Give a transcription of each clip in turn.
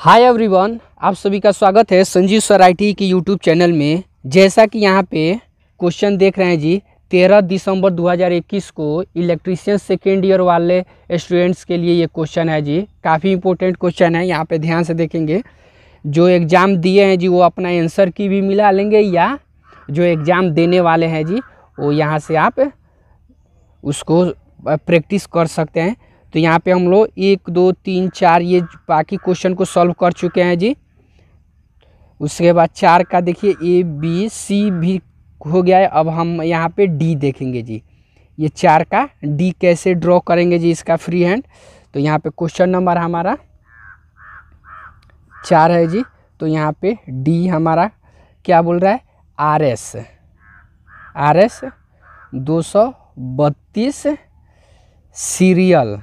hi everyone आप सभी का स्वागत है संजीव सर आई की यूट्यूब चैनल में जैसा कि यहाँ पे क्वेश्चन देख रहे हैं जी तेरह दिसंबर 2021 को इलेक्ट्रीशियन सेकेंड ईयर वाले स्टूडेंट्स के लिए ये क्वेश्चन है जी काफ़ी इंपॉर्टेंट क्वेश्चन है यहाँ पे ध्यान से देखेंगे जो एग्ज़ाम दिए हैं जी वो अपना एंसर की भी मिला लेंगे या जो एग्ज़ाम देने वाले हैं जी वो यहाँ से आप उसको प्रैक्टिस कर सकते हैं तो यहाँ पे हम लोग एक दो तीन चार ये बाकी क्वेश्चन को सॉल्व कर चुके हैं जी उसके बाद चार का देखिए ए बी सी भी हो गया है अब हम यहाँ पे डी देखेंगे जी ये चार का डी कैसे ड्रॉ करेंगे जी इसका फ्री हैंड तो यहाँ पे क्वेश्चन नंबर हमारा चार है जी तो यहाँ पे डी हमारा क्या बोल रहा है आर एस आर एस दो सौ बत्तीस serial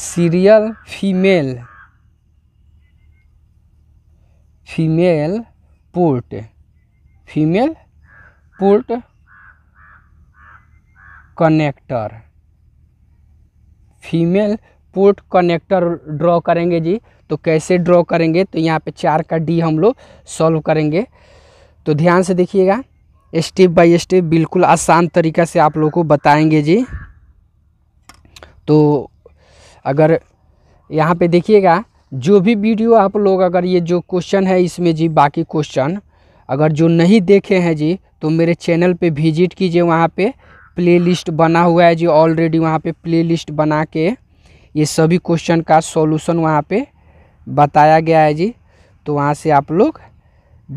serial female female port female port connector female port connector draw करेंगे जी तो कैसे ड्रॉ करेंगे तो यहाँ पे चार का डी हम लोग सॉल्व करेंगे तो ध्यान से देखिएगा स्टेप बाय स्टेप बिल्कुल आसान तरीका से आप लोगों को बताएंगे जी तो अगर यहाँ पे देखिएगा जो भी वीडियो आप लोग अगर ये जो क्वेश्चन है इसमें जी बाकी क्वेश्चन अगर जो नहीं देखे हैं जी तो मेरे चैनल पे विजिट कीजिए वहाँ पे प्लेलिस्ट बना हुआ है जी ऑलरेडी वहाँ पे प्लेलिस्ट बना के ये सभी क्वेश्चन का सॉल्यूशन वहाँ पे बताया गया है जी तो वहाँ से आप लोग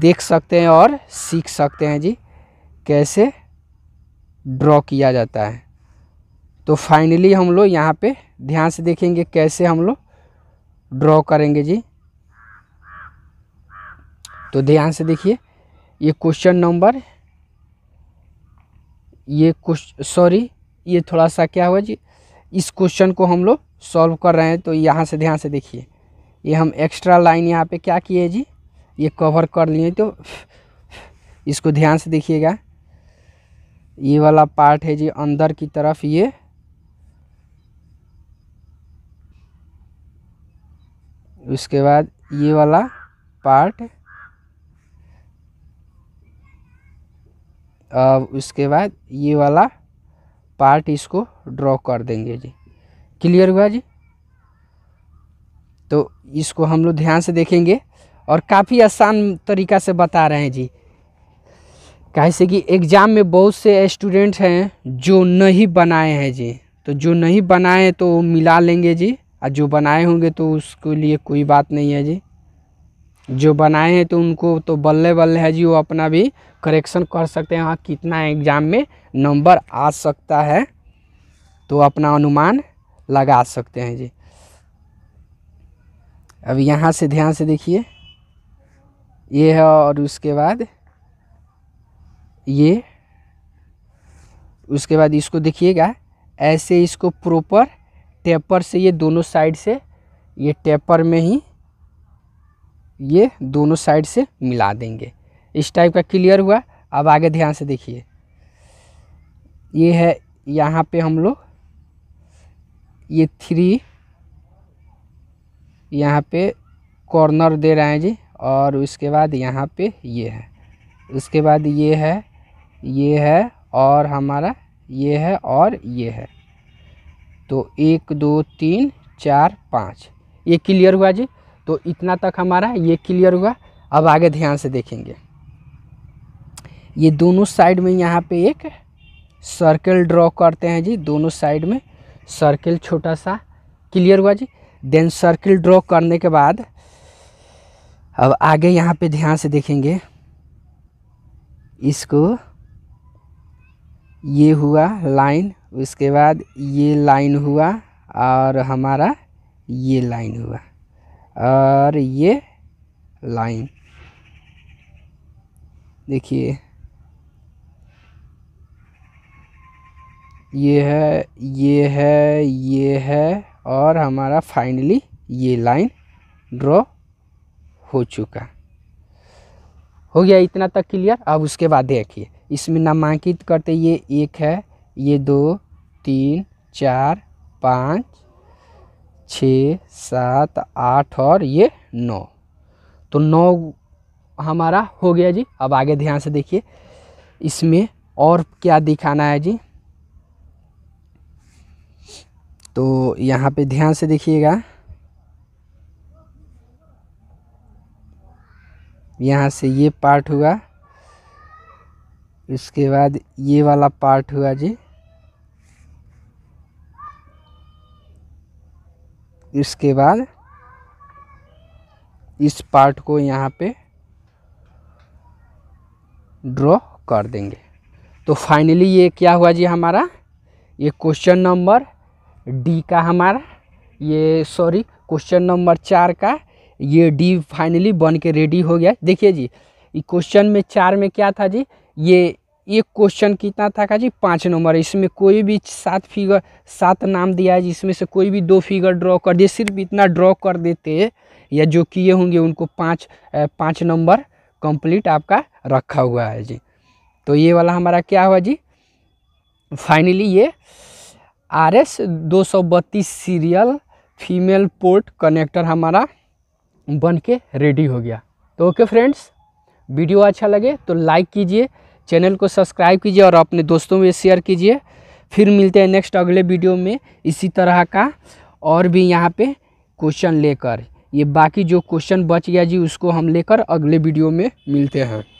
देख सकते हैं और सीख सकते हैं जी कैसे ड्रॉ किया जाता है तो फाइनली हम लोग यहाँ पे ध्यान से देखेंगे कैसे हम लोग ड्रॉ करेंगे जी तो ध्यान से देखिए ये क्वेश्चन नंबर ये कुछ सॉरी ये थोड़ा सा क्या हुआ जी इस क्वेश्चन को हम लोग सॉल्व कर रहे हैं तो यहाँ से ध्यान से देखिए ये हम एक्स्ट्रा लाइन यहाँ पे क्या किए जी ये कवर कर लिए तो इसको ध्यान से देखिएगा ये वाला पार्ट है जी अंदर की तरफ ये उसके बाद ये वाला पार्ट अब उसके बाद ये वाला पार्ट इसको ड्रॉ कर देंगे जी क्लियर हुआ जी तो इसको हम लोग ध्यान से देखेंगे और काफ़ी आसान तरीका से बता रहे हैं जी कैसे कि एग्ज़ाम में बहुत से स्टूडेंट हैं जो नहीं बनाए हैं जी तो जो नहीं बनाए तो मिला लेंगे जी और जो बनाए होंगे तो उसके लिए कोई बात नहीं है जी जो बनाए हैं तो उनको तो बल्ले बल्ले है जी वो अपना भी करेक्शन कर सकते हैं हाँ कितना एग्ज़ाम में नंबर आ सकता है तो अपना अनुमान लगा सकते हैं जी अब यहाँ से ध्यान से देखिए ये है और उसके बाद ये उसके बाद इसको देखिएगा ऐसे इसको प्रॉपर टेपर से ये दोनों साइड से ये टेपर में ही ये दोनों साइड से मिला देंगे इस टाइप का क्लियर हुआ अब आगे ध्यान से देखिए ये है यहाँ पे हम लोग ये थ्री यहाँ पे कॉर्नर दे रहे हैं जी और उसके बाद यहाँ पे ये है उसके बाद ये है ये है और हमारा ये है और ये है तो एक दो तीन चार पाँच ये क्लियर हुआ जी तो इतना तक हमारा ये क्लियर हुआ अब आगे ध्यान से देखेंगे ये दोनों साइड में यहाँ पे एक सर्कल ड्रॉ करते हैं जी दोनों साइड में सर्कल छोटा सा क्लियर हुआ जी देन सर्कल ड्रॉ करने के बाद अब आगे यहाँ पे ध्यान से देखेंगे इसको ये हुआ लाइन उसके बाद ये लाइन हुआ और हमारा ये लाइन हुआ और ये लाइन देखिए ये है ये है ये है और हमारा फाइनली ये लाइन ड्रॉ हो चुका हो गया इतना तक क्लियर अब उसके बाद देखिए इसमें नामांकित करते ये एक है ये दो तीन चार पाँच छ सात आठ और ये नौ तो नौ हमारा हो गया जी अब आगे ध्यान से देखिए इसमें और क्या दिखाना है जी तो यहाँ पे ध्यान से देखिएगा यहाँ से ये पार्ट हुआ इसके बाद ये वाला पार्ट हुआ जी इसके बाद इस पार्ट को यहाँ पे ड्रॉ कर देंगे तो फाइनली ये क्या हुआ जी हमारा ये क्वेश्चन नंबर डी का हमारा ये सॉरी क्वेश्चन नंबर चार का ये डी फाइनली बन के रेडी हो गया देखिए जी क्वेश्चन में चार में क्या था जी ये ये क्वेश्चन कितना था का जी पाँच नंबर इसमें कोई भी सात फिगर सात नाम दिया है जिसमें से कोई भी दो फिगर ड्रॉ कर दिए सिर्फ इतना ड्रॉ कर देते या जो किए होंगे उनको पाँच पाँच नंबर कंप्लीट आपका रखा हुआ है जी तो ये वाला हमारा क्या हुआ जी फाइनली ये आर एस दो सौ बत्तीस सीरियल फीमेल पोर्ट कनेक्टर हमारा बन के रेडी हो गया तो ओके फ्रेंड्स वीडियो अच्छा लगे तो लाइक कीजिए चैनल को सब्सक्राइब कीजिए और अपने दोस्तों में शेयर कीजिए फिर मिलते हैं नेक्स्ट अगले वीडियो में इसी तरह का और भी यहाँ पे क्वेश्चन लेकर ये बाकी जो क्वेश्चन बच गया जी उसको हम लेकर अगले वीडियो में मिलते हैं